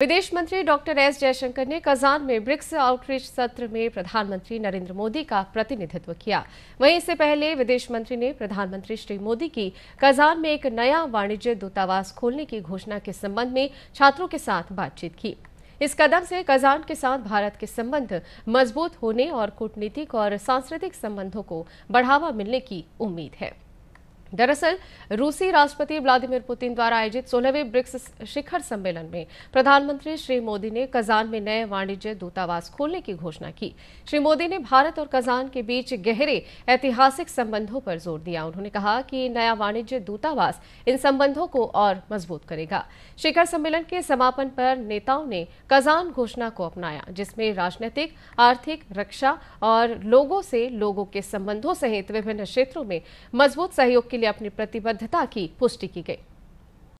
विदेश मंत्री doctor S Jaishankar ने कजान में ब्रिक्स आउटरीच सत्र में प्रधानमंत्री नरेंद्र मोदी का प्रतिनिधित्व किया वहीं इससे पहले विदेश मंत्री ने प्रधानमंत्री श्री मोदी की कजान में एक नया वाणिज्य दूतावास खोलने की घोषणा के संबंध में छात्रों के साथ बातचीत की इस कदम से कजान के साथ भारत के संबंध मजबूत होने और कूटनीतिक और सांस्कृतिक संबंधों को बढ़ावा मिलने की उम्मीद है दरअसल रूसी राष्ट्रपति व्लादिमीर पुतिन द्वारा आयोजित सोलहवें ब्रिक्स शिखर सम्मेलन में प्रधानमंत्री श्री मोदी ने कजान में नए वाणिज्य दूतावास खोलने की घोषणा की श्री मोदी ने भारत और कजान के बीच गहरे ऐतिहासिक संबंधों पर जोर दिया उन्होंने कहा कि नया वाणिज्य दूतावास इन संबंधों को और मजबूत करेगा शिखर सम्मेलन के समापन पर नेताओं ने कजान घोषणा को अपनाया जिसमें राजनीतिक आर्थिक रक्षा और लोगों से लोगों के संबंधों सहित विभिन्न क्षेत्रों में मजबूत सहयोग के के लिए अपनी प्रतिबद्धता की पुष्टि की गई